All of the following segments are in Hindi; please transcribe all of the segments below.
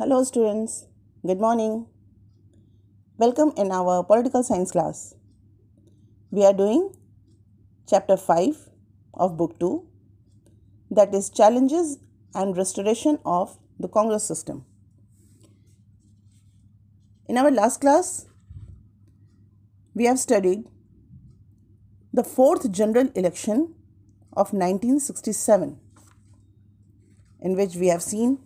Hello students, good morning. Welcome in our political science class. We are doing chapter 5 of book 2 that is challenges and restoration of the Congress system. In our last class, we have studied the fourth general election of 1967 in which we have seen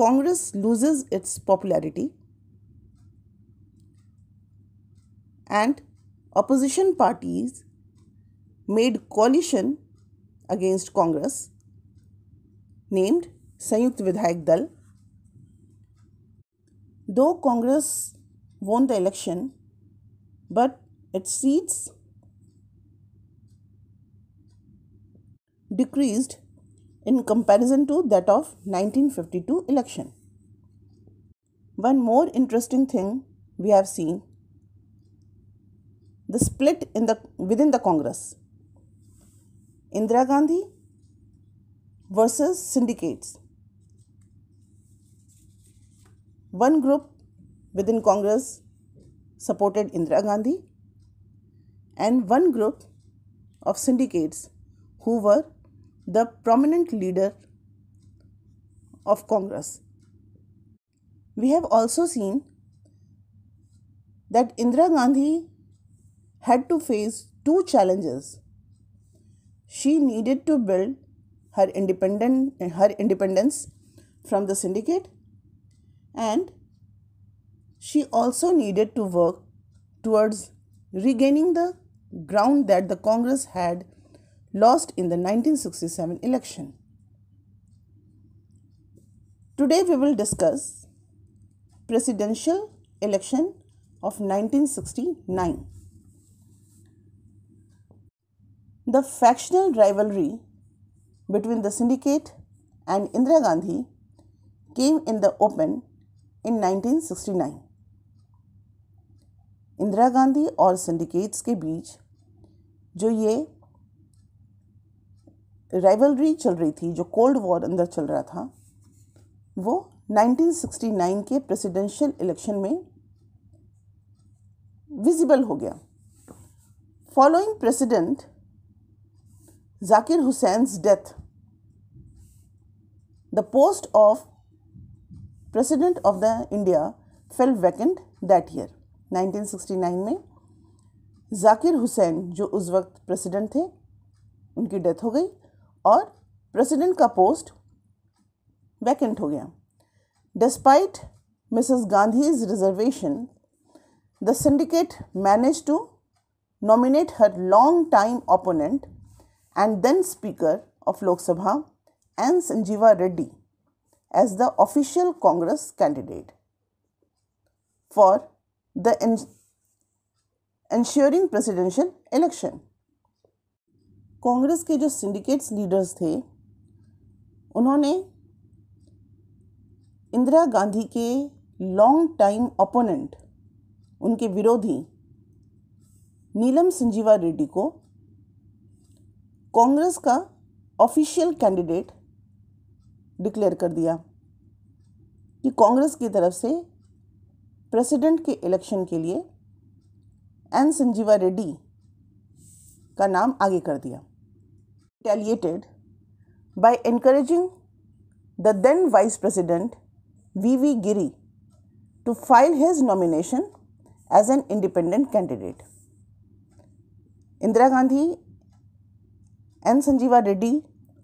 Congress loses its popularity and opposition parties made coalition against Congress named Sanyukt Vidhayak Dal. Though Congress won the election, but its seats decreased in comparison to that of 1952 election. One more interesting thing we have seen the split in the within the congress indira gandhi versus syndicates one group within congress supported indira gandhi and one group of syndicates who were the prominent leader of Congress. We have also seen that Indira Gandhi had to face two challenges. She needed to build her independent her independence from the syndicate and she also needed to work towards regaining the ground that the Congress had lost in the 1967 election. Today we will discuss presidential election of 1969. The factional rivalry between the syndicate and Indira Gandhi came in the open in 1969. Indira Gandhi or syndicates ke beech jo ye rivalry चल रही थी जो कोल्ड वॉर अंदर चल रहा था वो 1969 के प्रेसिडेंशियल इलेक्शन में विजिबल हो गया following president Zakir Hussain death the post of president of the India fell vacant that year 1969 में जाकिर हुसैन जो उस वक्त प्रेसिडेंट थे उनकी डेथ हो गई और प्रेसिडेंट का पोस्ट वैकेंट हो गया despite Mrs Gandhi's reservation the syndicate manage to nominate her long time opponent and then speaker of Lok Sabha N Sanjiva Reddy as the official Congress candidate for the ensuing presidential election Congress के जो सिंडिकेट्स लीडर्स थे उन्होंने इंदिरा गांधी के लॉन्ग टाइम ओपोनेंट उनके विरोधी नीलम संजीवा रेड्डी को कांग्रेस का ऑफिशियल कैंडिडेट डिक्लेयर कर दिया कि कांग्रेस की तरफ से प्रेसिडेंट के इलेक्शन के लिए एन संजीवा रेड्डी का नाम आगे कर दिया retaliated by encouraging the then Vice President V.V. Giri to file his nomination as an independent candidate. Indira Gandhi N Sanjiva Reddy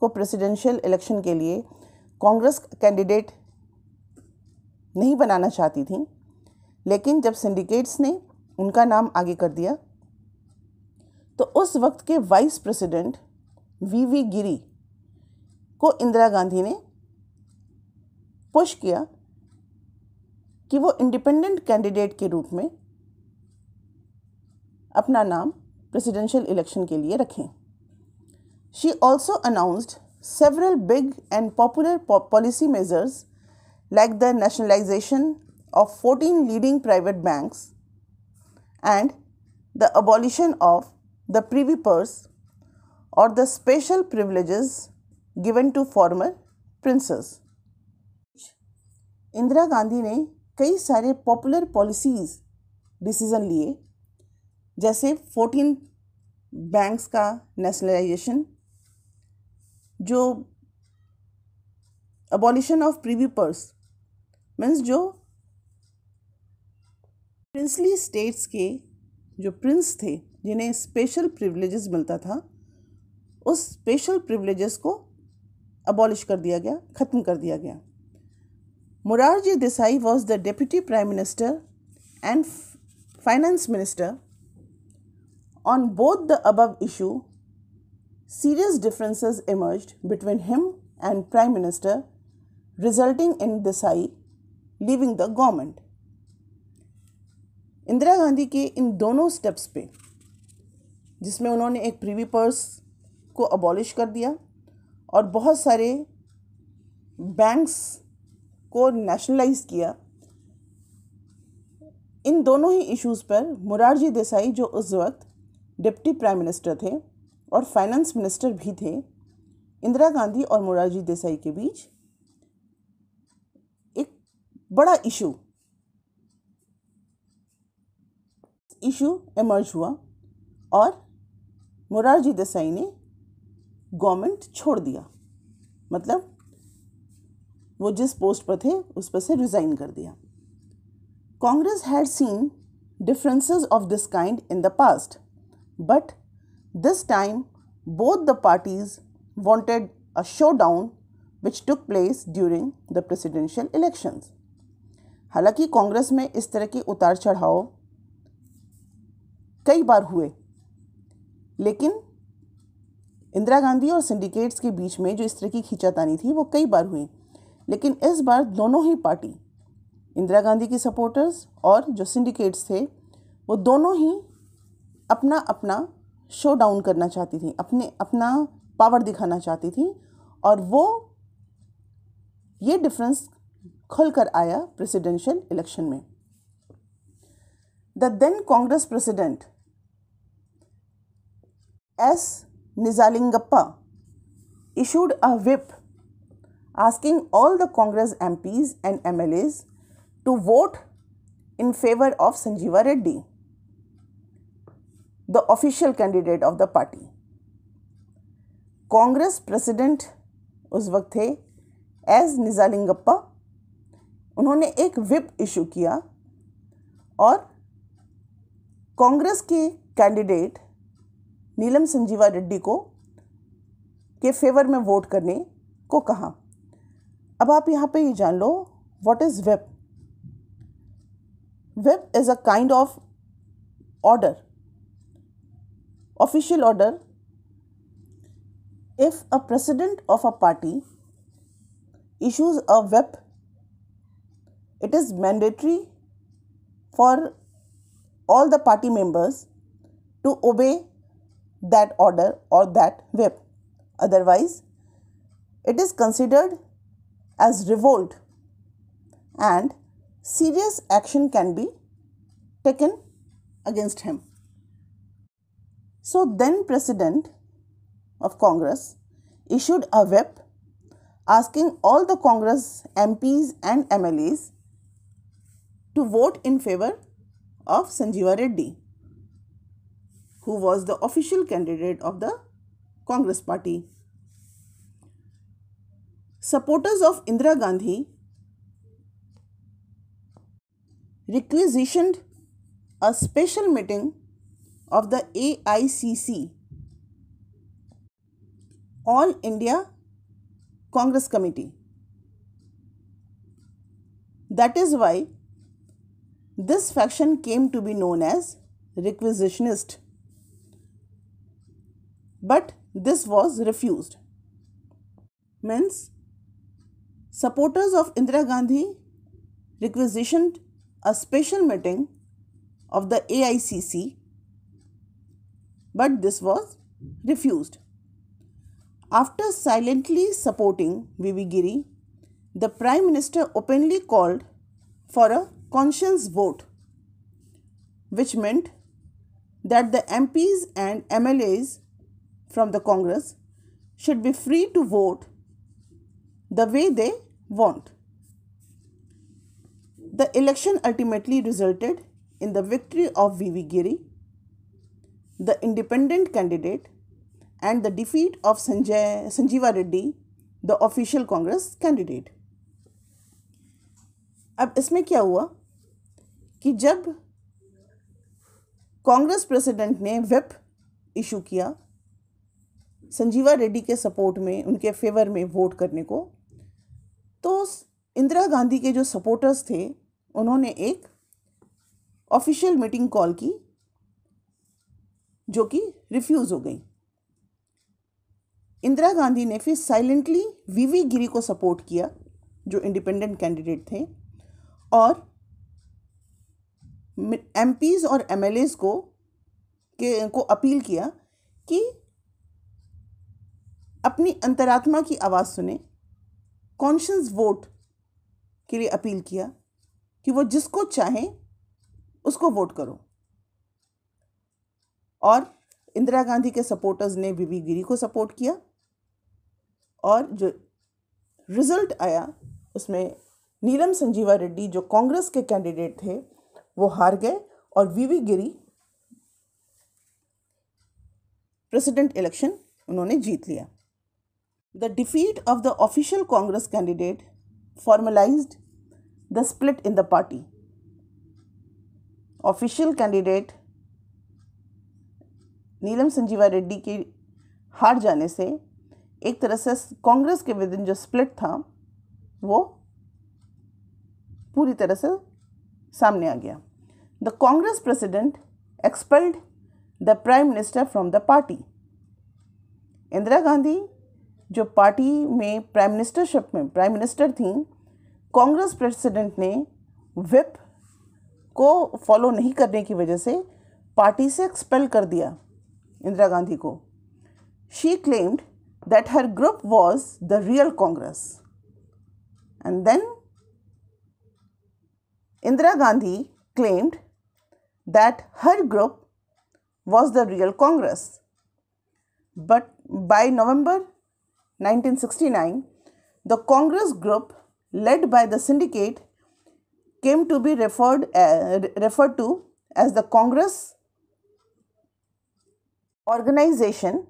को प्रेसिडेंशियल इलेक्शन के लिए कांग्रेस कैंडिडेट नहीं बनाना चाहती थीं लेकिन जब सिंडिकेट्स ने उनका नाम आगे कर दिया तो उस वक्त के वाइस प्रेसिडेंट वीवी गिरी को इंदिरा गांधी ने पुश किया कि वो इंडिपेंडेंट कैंडिडेट के रूप में अपना नाम प्रेसिडेंशियल इलेक्शन के लिए रखें she also announced several big and popular policy measures like the nationalisation of fourteen leading private banks and the abolition of the privy purse और the special privileges given to former princes Indira Gandhi ने कई सारे पॉपुलर पॉलिसीज़ डिसीज़न लिए जैसे फोर्टीन बैंक्स का नेशनलाइजेशन जो abolition of privy purse means जो प्रिंसली स्टेट्स के जो प्रिंस थे जिन्हें स्पेशल प्रिविलेजेस मिलता था उस स्पेशल प्रिवलेजेस को अबॉलिश कर दिया गया ख़त्म कर दिया गया Morarji Desai was the deputy prime minister and finance minister on both the above issue serious differences emerge between him and prime minister resulting in Desai leaving the government Indira Gandhi के इन दोनों स्टेप्स पे जिसमें उन्होंने एक प्रीवी पर्स को अबॉलिश कर दिया और बहुत सारे बैंक्स को नेशनलाइज किया इन दोनों ही इश्यूज़ पर मुरारजी देसाई जो उस वक्त डिप्टी प्राइम मिनिस्टर थे और फाइनेंस मिनिस्टर भी थे इंदिरा गांधी और मुरारजी देसाई के बीच एक बड़ा इशू इशू इमर्ज हुआ और मुरारजी देसाई ने गवर्नमेंट छोड़ दिया मतलब वो जिस पोस्ट पर थे उस पर से रिज़ाइन कर दिया Congress had seen differences of this kind in the past but this time both the parties wanted a showdown which took place during the presidential elections हालांकि कांग्रेस में इस तरह के उतार चढ़ाव कई बार हुए लेकिन इंदिरा गांधी और सिंडिकेट्स के बीच में जो इस तरह की खींचातानी थी वो कई बार हुई लेकिन इस बार दोनों ही पार्टी इंदिरा गांधी के सपोर्टर्स और जो सिंडिकेट्स थे वो दोनों ही अपना अपना शो डाउन करना चाहती थी अपने अपना पावर दिखाना चाहती थी और वो ये डिफरेंस खुल कर आया प्रेसिडेंशियल इलेक्शन में the then Congress president S Nizalingappa issued a whip asking all the Congress MPs and MLAs to vote in favor of Sanjeeva Reddy, the official candidate of the party. Congress president उस वक्त थे एस निजालिंगप्पा उन्होंने एक विप इशू किया और कांग्रेस के कैंडिडेट नीलम संजीवा रेड्डी को के फेवर में वोट करने को कहा अब आप यहाँ पे ये यह जान लो what is whip whip is a kind of order official order if a president of a party issues a whip it is mandatory for all the party members to obey that order or that whip. Otherwise, it is considered as revolt and serious action can be taken against him. So then President of Congress issued a whip asking all the Congress MPs and MLAs to vote in favor of Sanjeeva Reddy who was the official candidate of the Congress party. Supporters of Indira Gandhi requisitioned a special meeting of the AICC, All India Congress Committee. That is why this faction came to be known as requisitionist but this was refused. Means supporters of Indira Gandhi requisitioned a special meeting of the AICC, but this was refused. After silently supporting Vivigiri, Giri, the Prime Minister openly called for a conscience vote, which meant that the MPs and MLAs from the Congress should be free to vote the way they want. The election ultimately resulted in the victory of V.V. Giri, the independent candidate, and the defeat of Sanjay, Sanjeeva Reddy, the official Congress candidate. अब इसमें क्या हुआ कि जब कांग्रेस प्रेसिडेंट ने वेप इशू किया संजीवा रेड्डी के सपोर्ट में उनके फेवर में वोट करने को तो इंदिरा गांधी के जो सपोर्टर्स थे उन्होंने एक ऑफिशियल मीटिंग कॉल की जो कि रिफ्यूज़ हो गई इंदिरा गांधी ने फिर साइलेंटली वीवी गिरी को सपोर्ट किया जो इंडिपेंडेंट कैंडिडेट थे और एम और एम को के को अपील किया कि अपनी अंतरात्मा की आवाज़ सुने कॉन्शंस वोट के लिए अपील किया कि वो जिसको चाहें उसको वोट करो और इंदिरा गांधी के सपोर्टर्स ने बीबी गिरी को सपोर्ट किया और जो रिज़ल्ट आया उसमें नीलम संजीवा रेड्डी जो कांग्रेस के कैंडिडेट थे वो हार गए और वीवी गिरी प्रेसिडेंट इलेक्शन उन्होंने जीत लिया The defeat of the official Congress candidate formalized the split in the party. Official candidate नीलम संजीवा रेड्डी की हार जाने से एक तरह से कांग्रेस के विदिन जो स्प्लिट था वो पूरी तरह से सामने आ गया the Congress president expelled the prime minister from the party Indira Gandhi जो पार्टी में प्राइम मिनिस्टरशिप में प्राइम मिनिस्टर थी कांग्रेस प्रेसिडेंट ने विप को फॉलो नहीं करने की वजह से पार्टी से एक्सपेल कर दिया इंदिरा गांधी को she claimed that her group was the real Congress and then Indira Gandhi claimed that her group was the real Congress but by November 1947 1969, the Congress group led by the syndicate came to be referred, uh, referred to as the Congress organization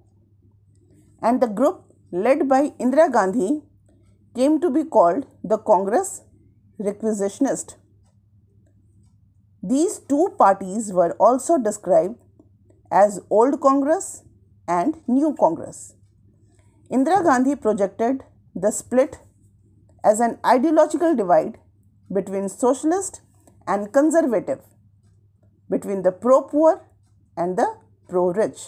and the group led by Indira Gandhi came to be called the Congress Requisitionist. These two parties were also described as Old Congress and New Congress. Indira Gandhi projected the split as an ideological divide between socialist and conservative, between the pro poor and the pro rich.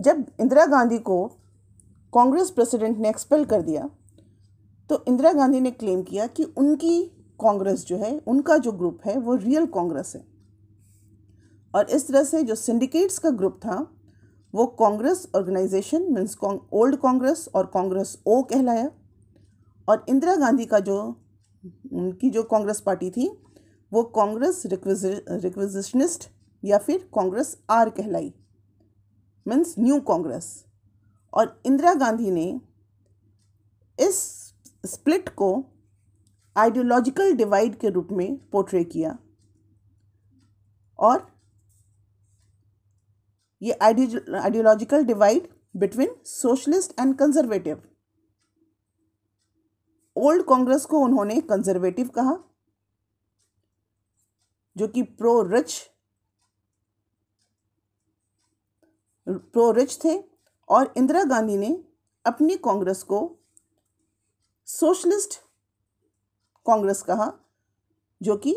जब इंदिरा गांधी को कांग्रेस प्रेसिडेंट ने एक्सपेल कर दिया तो इंदिरा गांधी ने क्लेम किया कि उनकी कांग्रेस जो है उनका जो ग्रुप है वो रियल कांग्रेस है और इस तरह से जो सिंडिकेट्स का ग्रुप था वो Congress organisation means old Congress और कांग्रेस ओ कहलाया और इंदिरा गांधी का जो उनकी जो कांग्रेस पार्टी थी वो कांग्रेस रिक्विजिशनिस्ट या फिर कांग्रेस आर कहलाई मीन्स न्यू कांग्रेस और इंदिरा गांधी ने इस स्प्लिट को आइडियोलॉजिकल डिवाइड के रूप में पोर्ट्रे किया और ये ideological divide between socialist and conservative old Congress को उन्होंने कंजर्वेटिव कहा जो कि प्रो रिच प्रो रिच थे और इंदिरा गांधी ने अपनी कांग्रेस को सोशलिस्ट कांग्रेस कहा जो कि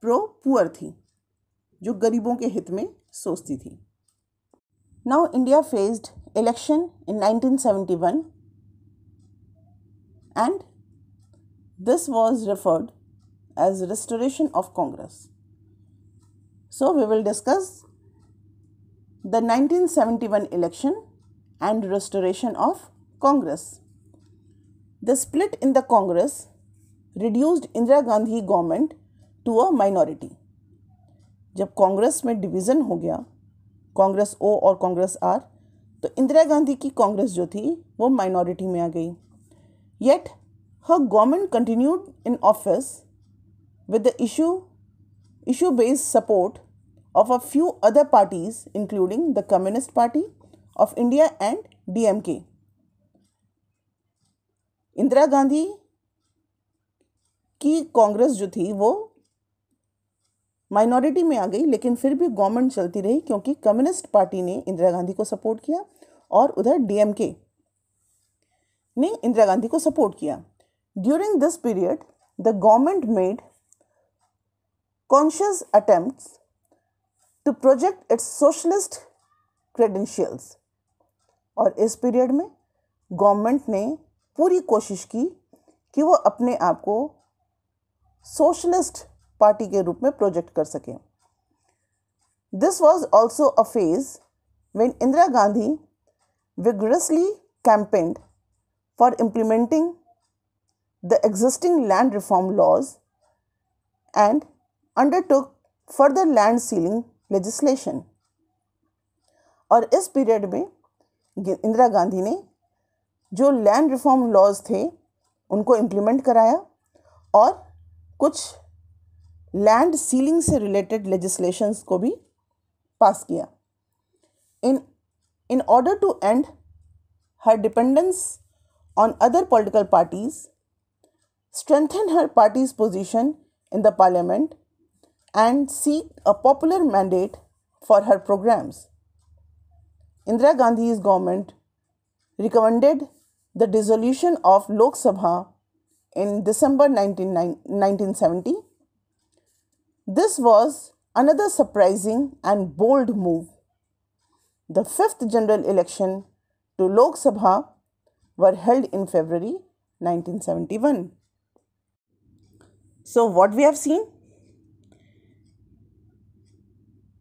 प्रो पुअर थी जो गरीबों के हित में सोचती थी Now India faced election in 1971 and this was referred as restoration of Congress. So we will discuss the 1971 election and restoration of Congress. The split in the Congress reduced Gandhi government to a minority. जब कांग्रेस में डिवीज़न हो गया कांग्रेस ओ और कांग्रेस आर तो इंदिरा गांधी की कांग्रेस जो थी वो माइनॉरिटी में आ गई yet her government continued in office with the issue issue based support of a few other parties including the communist party of India and D M K Indira Gandhi की कांग्रेस जो थी वो माइनॉरिटी में आ गई लेकिन फिर भी गवर्नमेंट चलती रही क्योंकि कम्युनिस्ट पार्टी ने इंदिरा गांधी को सपोर्ट किया और उधर डीएमके ने इंदिरा गांधी को सपोर्ट किया during this period the government made conscious attempt to project its socialist credentials और इस पीरियड में गवर्नमेंट ने पूरी कोशिश की कि वो अपने आप को सोशलिस्ट पार्टी के रूप में प्रोजेक्ट कर सकें this was also a phase when Indira Gandhi vigorously campaigned for implementing the existing land reform laws and undertook further land ceiling legislation और इस पीरियड में इंदिरा गांधी ने जो लैंड रिफॉर्म लॉज थे उनको इम्प्लीमेंट कराया और कुछ Land ceiling related related legislations को भी पास किया in in order to end on other political parties, strengthen her party's position in the parliament, and seek a popular mandate for her programs. Indira Gandhi's government recommended the dissolution of Lok Sabha in December 19, 1970 this was another surprising and bold move. The fifth general election to Lok Sabha were held in February 1971. So, what we have seen?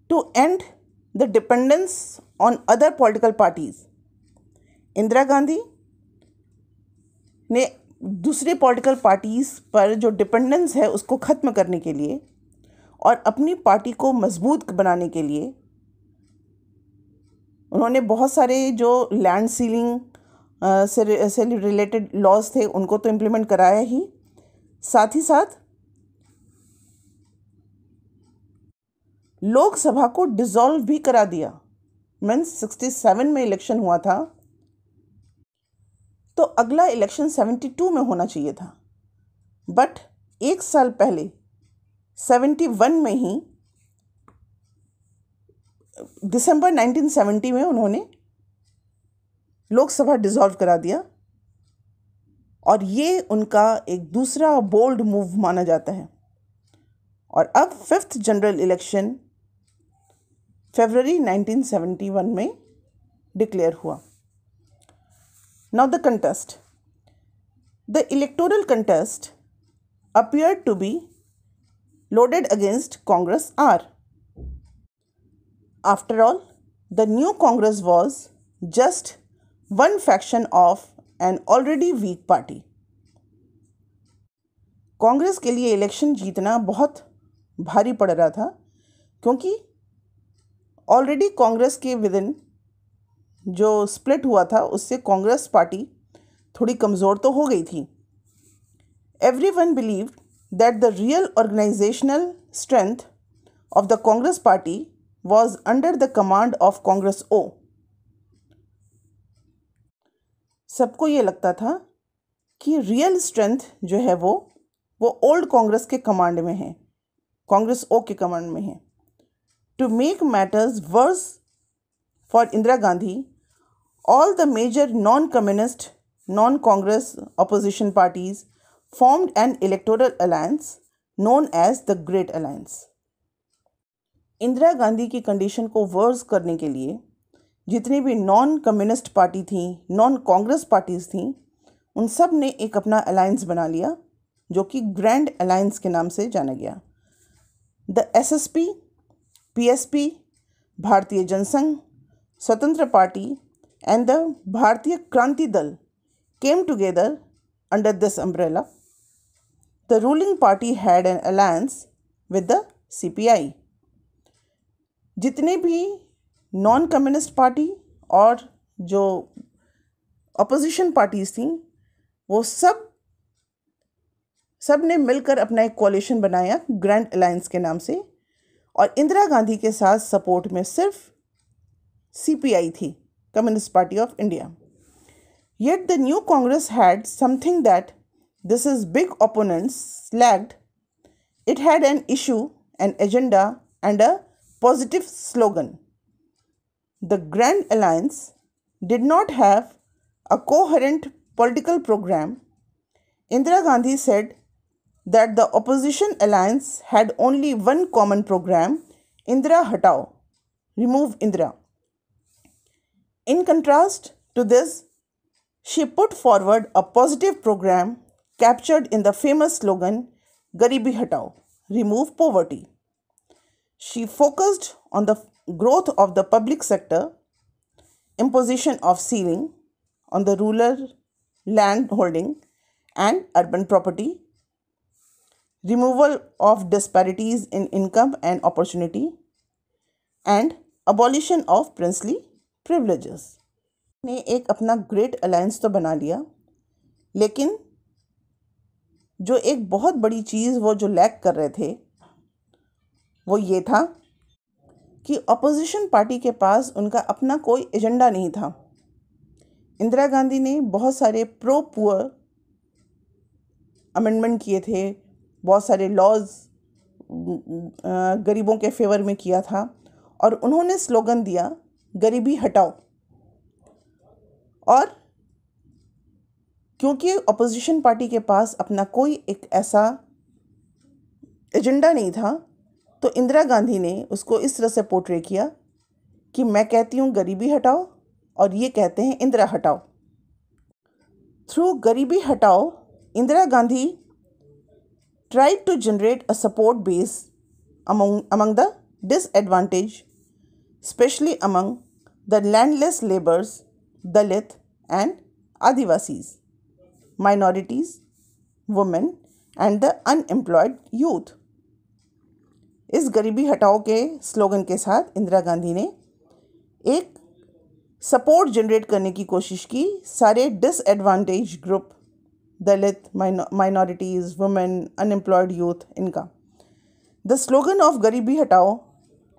To end the dependence on other political parties, Indira Gandhi. Ne, दूसरे पॉलिटिकल पार्टीज़ पर जो डिपेंडेंस है उसको ख़त्म करने के लिए और अपनी पार्टी को मजबूत बनाने के लिए उन्होंने बहुत सारे जो लैंड सीलिंग से रिलेटेड लॉज थे उनको तो इम्प्लीमेंट कराया ही साथ ही साथ लोकसभा को डिज़ोल्व भी करा दिया मीन्स सिक्सटी सेवन में इलेक्शन हुआ था तो अगला इलेक्शन सेवेंटी टू में होना चाहिए था बट एक साल पहले सेवेंटी वन में ही दिसंबर सेवेंटी में उन्होंने लोकसभा डिसॉल्व करा दिया और ये उनका एक दूसरा बोल्ड मूव माना जाता है और अब फिफ्थ जनरल इलेक्शन सेवेंटी 1971 में डिक्लेयर हुआ now the contest the electoral contest appear to be loaded against Congress are. After all, the new Congress was just one faction of an already weak party. Congress के लिए इलेक्शन जीतना बहुत भारी पड़ रहा था क्योंकि ऑलरेडी कांग्रेस के विद इन जो स्प्लिट हुआ था उससे कांग्रेस पार्टी थोड़ी कमज़ोर तो हो गई थी every one believed that the real organizational strength of the Congress party was under the command of Congress O. सबको ये लगता था कि रियल स्ट्रेंथ जो है वो वो ओल्ड कांग्रेस के कमांड में है कांग्रेस ओ के कमांड में है to make matters worse for Indira Gandhi all the major non communist non Congress opposition parties formed an electoral alliance known as the Great Alliance. Indira Gandhi की कंडीशन को वर्स करने के लिए जितनी भी नॉन कम्युनिस्ट पार्टी थी नॉन कांग्रेस पार्टीज थी उन सब ने एक अपना अलायंस बना लिया जो कि ग्रैंड अलायंस के नाम से जाना गया the S S P P S P Bharatiya Jana Sangh Swatantra party and the Bharatiya Kranti Dal came together under this umbrella the ruling party had an alliance with the CPI. जितने भी नॉन कम्युनिस्ट पार्टी और जो अपोजिशन पार्टीज थी वो सब सब ने मिलकर अपना एक कोलेशन बनाया ग्रैंड अलायंस के नाम से और इंदिरा गांधी के साथ सपोर्ट में सिर्फ सीपीआई थी communist party of India yet the new Congress had something that This is big opponents slagged. It had an issue, an agenda and a positive slogan. The Grand Alliance did not have a coherent political program. Indira Gandhi said that the opposition alliance had only one common program Indira Hatao, remove Indira. In contrast to this, she put forward a positive program captured in the famous slogan Garibi Hatao, remove poverty. She focused on the growth of the public sector, imposition of ceiling on the rural land holding and urban property, removal of disparities in income and opportunity, and abolition of princely privileges. ने एक अपना ग्रेट अलायंस तो बना लिया लेकिन जो एक बहुत बड़ी चीज़ वो जो लैक कर रहे थे वो ये था कि अपोजिशन पार्टी के पास उनका अपना कोई एजेंडा नहीं था इंदिरा गांधी ने बहुत सारे प्रो पुअर अमेंडमेंट किए थे बहुत सारे लॉज गरीबों के फेवर में किया था और उन्होंने स्लोगन दिया गरीबी हटाओ और क्योंकि अपोजिशन पार्टी के पास अपना कोई एक ऐसा एजेंडा नहीं था तो इंदिरा गांधी ने उसको इस तरह से पोर्ट्रे किया कि मैं कहती हूँ गरीबी हटाओ और ये कहते हैं इंदिरा हटाओ through Garibi Hatao Indira Gandhi try to generate a support base among among the disadvantage especially among the landless labours Dalit and Adivasis minorities, women and the unemployed youth. इस गरीबी हटाओ के स्लोगन के साथ इंदिरा गांधी ने एक सपोर्ट जनरेट करने की कोशिश की सारे disadvantage group Dalit minorities women unemployed youth इनका the slogan of Garibi Hatao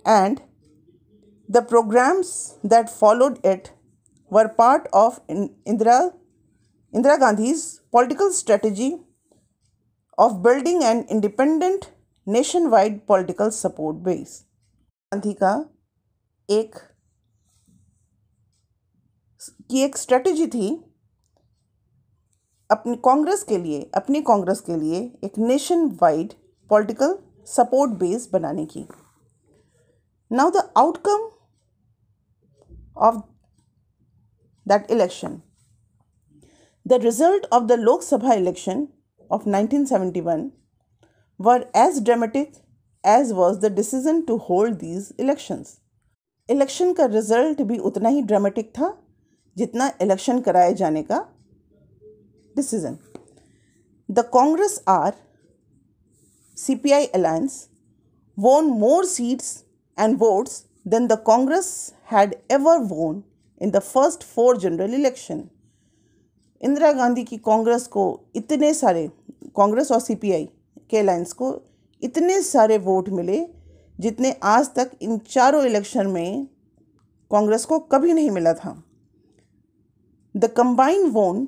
and the programmes that followed it were part of Indira Indira Gandhi's political strategy of building an independent nationwide political support base. Gandhi का एक की एक स्ट्रेटजी थी अपनी कांग्रेस के लिए अपनी कांग्रेस के लिए एक nationwide political support base बनाने की now the outcome of that election The result of the Lok Sabha election of 1971 were as dramatic as was the decision to hold these elections. Election का result भी उतना ही dramatic था जितना election कराए जाने का decision the Congress R alliance won more seats and votes than the Congress had ever won in the first four general election. Indira Gandhi की कांग्रेस को इतने सारे कांग्रेस और सीपीआई के अलायंस को इतने सारे वोट मिले जितने आज तक इन चारों इलेक्शन में कांग्रेस को कभी नहीं मिला था the combined won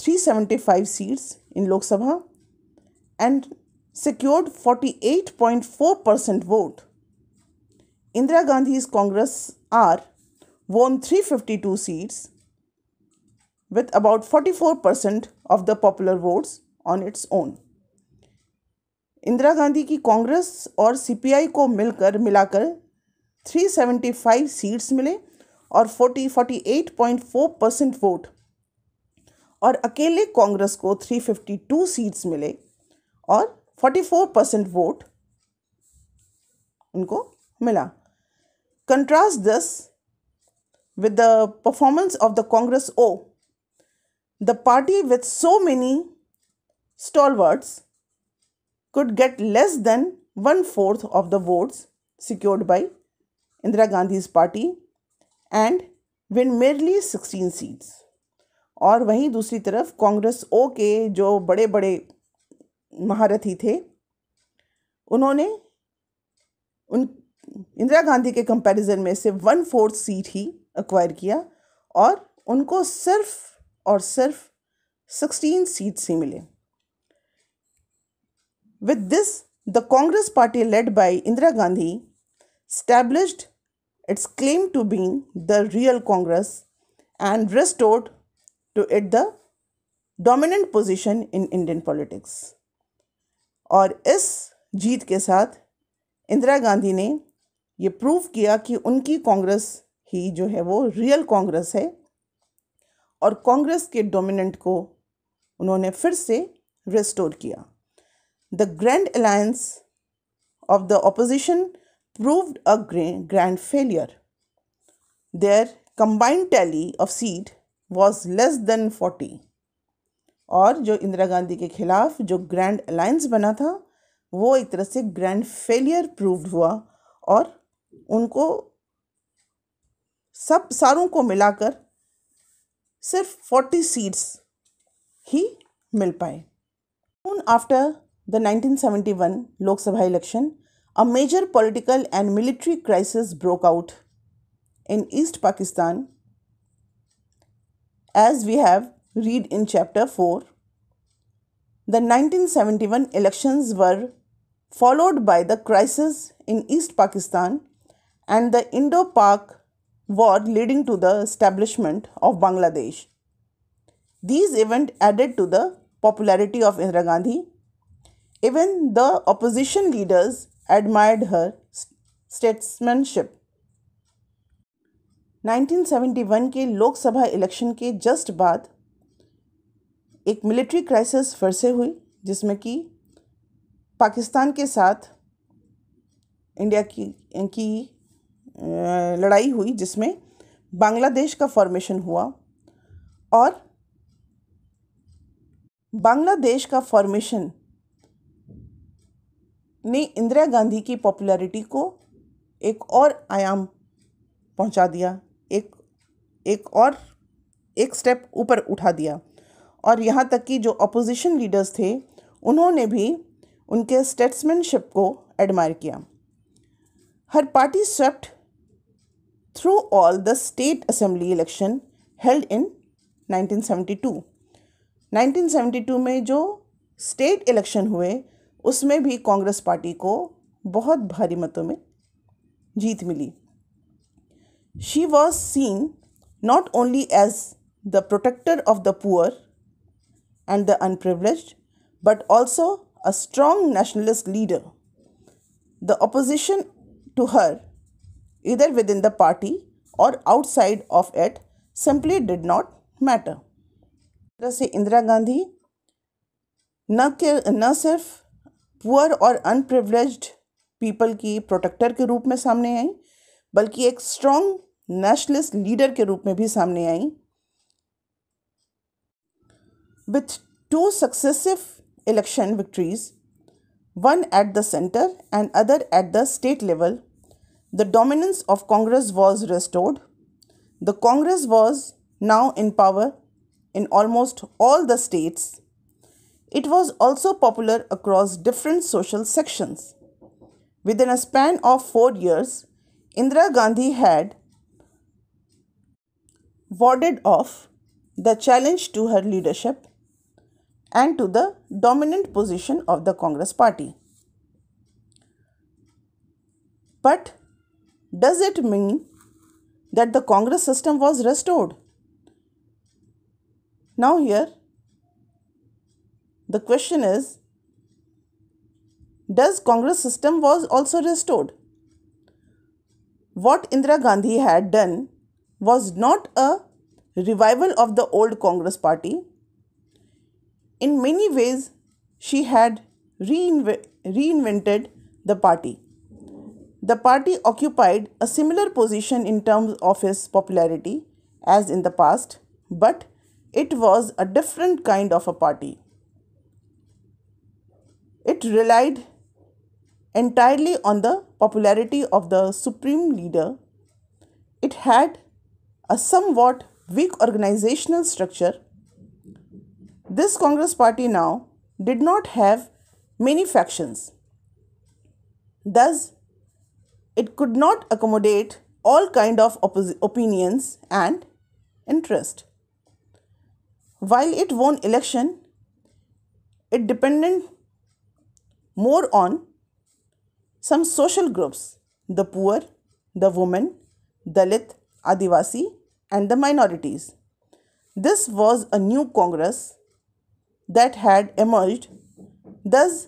375 seats in Lok Sabha and secured 48.4% vote. Congress R won three fifty 352 seats with about 44% of the popular votes on its own Indira Gandhi की कांग्रेस और सीपीआई को मिलकर मिलाकर 375 सीट्स मिले और 40 48.4 परसेंट वोट और अकेले कांग्रेस को 352 सीट्स मिले और 44 परसेंट वोट उनको मिला contrast this with the performance of the Congress O the party with so many stalwarts could get less than one fourth of the votes secured by Indira Gandhi's party and win merely 16 seats. और वहीं दूसरी तरफ कांग्रेस ओ के जो बड़े बड़े महारथी थे उन्होंने उन इंदिरा गांधी के कंपैरिजन में से वन फोर्थ सीट ही अक्वायर किया और उनको सिर्फ और सिर्फ सिक्सटीन सीट्स ही मिले with this the Congress party led by Indira Gandhi established its claim to being the real Congress and restored to it the dominant position in Indian politics और इस जीत के साथ इंदिरा गांधी ने ये प्रूव किया कि उनकी कांग्रेस ही जो है वो रियल कांग्रेस है और कांग्रेस के डोमिनेंट को उन्होंने फिर से रिस्टोर किया the grand alliance of the opposition proved a grand failure their combined tally of seat was less than forty और जो इंदिरा गांधी के खिलाफ जो ग्रैंड अलायंस बना था वो एक तरह से ग्रैंड फेलियर प्रूव हुआ और उनको सब सारों को मिलाकर सिर्फ forty seats he, मिल पाए soon after the 1971 Lok Sabha election, a major political and military crisis broke out in East Pakistan, as we have read in chapter 4. The 1971 elections were followed by the crisis in East Pakistan and the Indo Pak war leading to the establishment of Bangladesh. These events added to the popularity of Indira Gandhi. Even the opposition leaders admired her statesmanship. 1971 के लोकसभा इलेक्शन के जस्ट बाद एक मिलिट्री क्राइसिस फिर से हुई जिसमें कि पाकिस्तान के साथ इंडिया की की लड़ाई हुई जिसमें बांग्लादेश का फॉर्मेशन हुआ और बांग्लादेश का फॉर्मेशन ने इंदिरा गांधी की पॉपुलैरिटी को एक और आयाम पहुंचा दिया एक एक और एक स्टेप ऊपर उठा दिया और यहाँ तक कि जो अपोजिशन लीडर्स थे उन्होंने भी उनके स्टेट्समैनशिप को एडमायर किया her party swept through all the state assembly election held in 1972 1972 में जो स्टेट इलेक्शन हुए उसमें भी कांग्रेस पार्टी को बहुत भारी मतों में जीत मिली she was seen not only as the protector of the poor and the unprivileged, but also a strong nationalist leader. The opposition to her either within the party or outside of it simply did not matter. तरह से इंदिरा गांधी न के न सिर्फ पुअर और अनप्रिवलेज्ड पीपल की प्रोटेक्टर के रूप में सामने आई बल्कि एक स्ट्रॉन्ग नेशनलिस्ट लीडर के रूप में भी सामने आई with two successive election victories, one at the center and other at the state level, The dominance of Congress was restored. The Congress was now in power in almost all the states. It was also popular across different social sections. Within a span of four years, Indira Gandhi had warded off the challenge to her leadership and to the dominant position of the Congress party. But does it mean that the Congress system was restored? Now, here the question is does congress system was also restored what indira gandhi had done was not a revival of the old congress party in many ways she had reinvented the party the party occupied a similar position in terms of its popularity as in the past, but it was a different kind of a party. It relied entirely on the popularity of the supreme leader. It had a somewhat weak organizational structure. This Congress party now did not have many factions. Thus, it could not accommodate all kind of oppos- opinions and interest. While it won election, it depended more on some social groups, the poor, the women, Dalit, Adivasi, and the minorities. This was a new Congress that had emerged. Thus,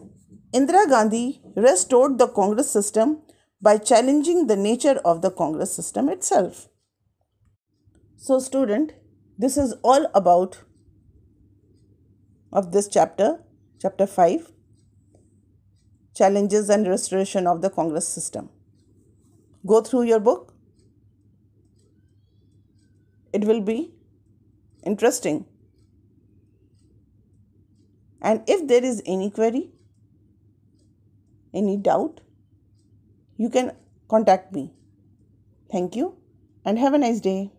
Indira Gandhi restored the Congress system by challenging the nature of the Congress system itself. So, student, this is all about of this chapter, chapter 5, Challenges and Restoration of the Congress System. Go through your book. It will be interesting. And if there is any query, any doubt, you can contact me. Thank you and have a nice day.